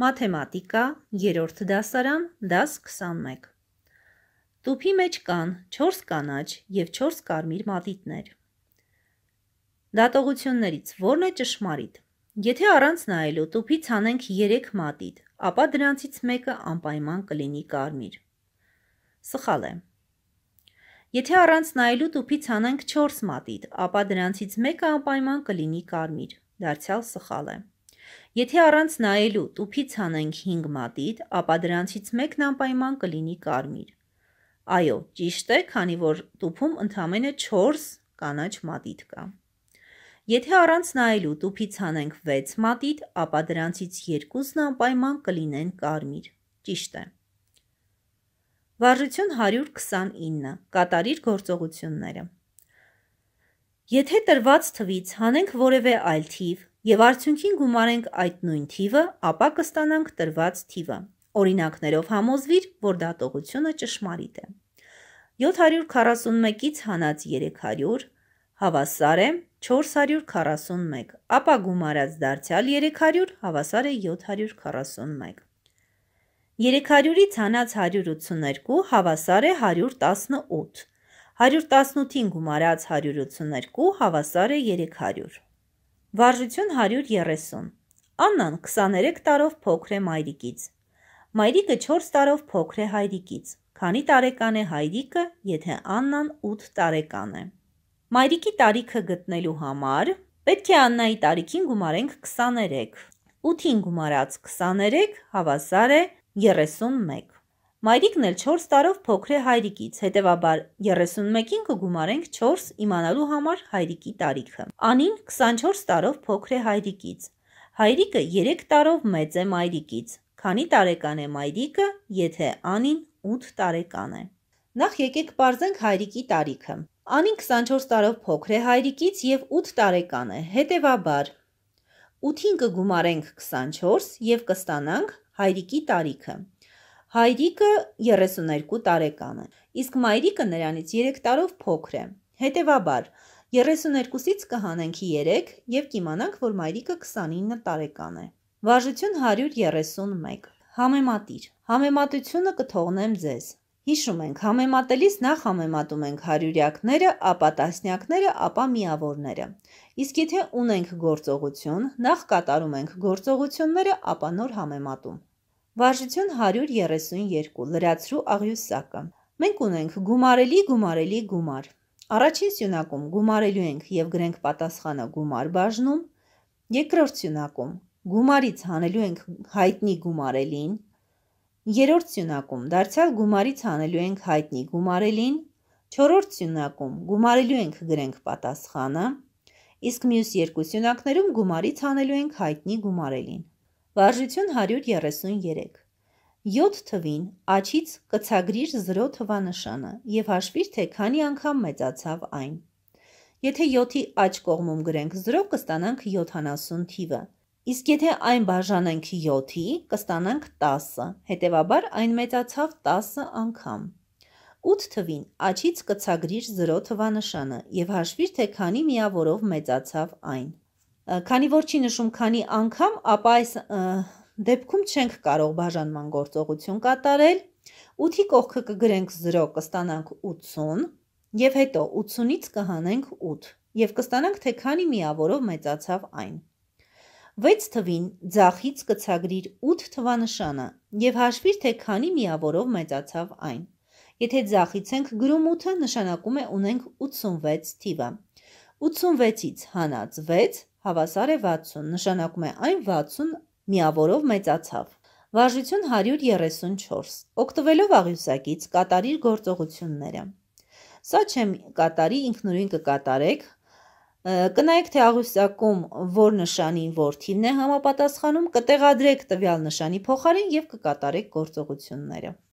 մաթեմատիկա, երորդ դասարան, դաս 21։ Տուփի մեջ կան 4 կանաչ եւ 4 կարմիր մատիտներ։ Դատողություններից ո՞րն է ճշմարիտ։ Եթե առանց նայելու տուփից անենք 3 մատիտ, ապա դրանցից մեկը անպայման կլինի կարմիր։ Սխալ է։ Եթե առանց նայելու տուփից անենք 4 մատիտ, ապա դրանցից մեկը անպայման կլինի կարմիր։ Դարձյալ սխալ է։ Եթե առանց նայելու տուփից հանենք 5 մատիտ, ապա դրանցից մեկն անպայման կլինի կարմիր։ Այո, ճիշտ է, քանի որ տուփում ընդամենը 4 կանաչ մատիտ կա։ Եթե առանց նայելու տուփից հանենք 6 մատիտ, ապա դրանցից երկուսն անպայման կլինեն կարմիր։ Ճիշտ է։ Վարժություն 129. Կատարիր գործողությունները։ Եթե տրված թվից հանենք որևէ այլ թիվ, եւ արդյունքին գումարենք այդ նույն թիվը, ապա կստանանք տրված թիվը։ Օրինակներով համոզվիր, որ դատողությունը ճշմարիտ է։ 741-ից հանած 300 հավասար է 441, ապա գումարած դարձյալ 300 հավասար է 741։ 300-ից հանած 182 հավասար է 118։ 118-ին գումարած 182 հավասար է 300։ Վարժություն 130։ Աննան 23 տարով փոքր է մայրիկից։ Մայրիկը 4 տարով փոքր է հայրիկից։ Քանի տարեկան է հայրիկը, եթե Աննան 8 տարեկան է։ Մայրիկի տարիքը գտնելու համար պետք է Աննայի տարիքին գումարենք 23։ 8-ին գումարած 23 հավասար է 31։ Մայրիկն էլ 4 տարով փոքր է հայրիկից, հետևաբար 31-ին կգումարենք 4 իմանալու համար հայրիկի տարիքը։ Անին 24 տարով փոքր է հայրիկից։ Հայրիկը 3 տարով մեծ է մայրիկից։ Քանի տարեկան է մայրիկը, եթե Անին 8 տարեկան է։ Նախ եկեք parzենք հայրիկի տարիքը։ Անին 24 տարով փոքր է հայրիկից եւ 8 տարեկան է։ Հետևաբար 8-ին կգումարենք 24 եւ կստանանք հայրիկի տարիքը։ Հայրիկը 32 տարեկան է, իսկ մայրիկը նրանից 3 տարով փոքր է։ Հետևաբար 32-ից կհանենք 3 եւ կիմանանք, որ մայրիկը 29 տարեկան է։ Վարժություն 131։ Համեմատիր։ Համեմատությունը կթողնեմ ձեզ։ Հիշում ենք, համեմատելիս նախ համեմատում ենք հարյուրյակները, ապա տասնյակները, ապա միավորները։ Իսկ եթե ունենք գործողություն, նախ կատարում ենք գործողությունները, ապա նոր համեմատում։ Վարժություն 132 լրացրու աղյուսակը։ Մենք ունենք գումարելի, գումարելի, գումար։ Առաջին սյունակում գումարելու ենք եւ գրենք պատասխանը գումար բաժնում։ Երկրորդ սյունակում գումարից հանելու ենք հայտնի գումարելին։ Երրորդ սյունակում դարձյալ գումարից հանելու ենք հայտնի գումարելին։ Չորրորդ սյունակում գումարելու ենք գրենք պատասխանը։ Իսկ մյուս երկու սյունակներում գումարից հանելու ենք հայտնի գումարելին։ Վարժություն 133։ 7 թվին աչից կցագրիր 0 թվանշանը եւ հաշվիր թե քանի անգամ մեծացավ այն։ Եթե 7-ի աջ կողմում գրենք 0, կստանանք 70 թիվը։ Իսկ եթե այն բաժանենք 7-ի, կստանանք 10-ը, հետևաբար այն մեծացավ 10 անգամ։ 8 թվին աչից կցագրիր 0 թվանշանը եւ հաշվիր թե քանի միավորով մեծացավ այն։ Քանի որ չի նշում քանի անգամ, ապա այս դեպքում չենք կարող բաժանման գործողություն կատարել, 8-ի կողքը կգրենք 0, կստանանք 80, եւ հետո 80-ից կհանենք 8 եւ կստանանք թե քանի միավորով մեծացավ այն։ 6 թվին ձախից կցագրիր 8 թվանշանը եւ հաշվիր թե քանի միավորով մեծացավ այն։ Եթե ձախից ենք գրում 8-ը, նշանակում է ունենք 86 թիվը։ 86-ից հանած 6 հավասար է 60, նշանակում է այն 60 միավորով մեծացավ։ Վարժություն 134։ Օգտվելով աղյուսակից կատարիր գործողությունները։ Սա չեմ կատարի, ինքնուրույն կկատարեք։ Կնայեք, թե աղյուսակում որ նշանի որ թիվն է համապատասխանում, կտեղադրեք տվյալ նշանի փոխարեն և կկատարեք գործողությունները։